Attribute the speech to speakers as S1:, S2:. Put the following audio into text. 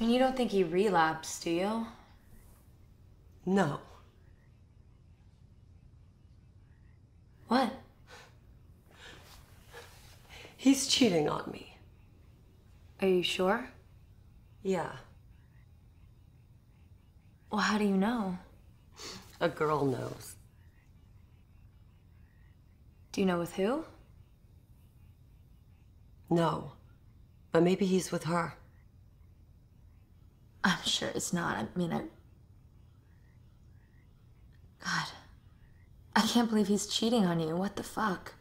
S1: And you don't think he relapsed, do you?
S2: No. What? He's cheating on me.
S3: Are you sure? Yeah. Well, how do you know?
S4: A girl knows.
S3: Do you know with who? No. But maybe he's with her sure it's not. I mean, I. God. I can't believe he's cheating on you. What the fuck?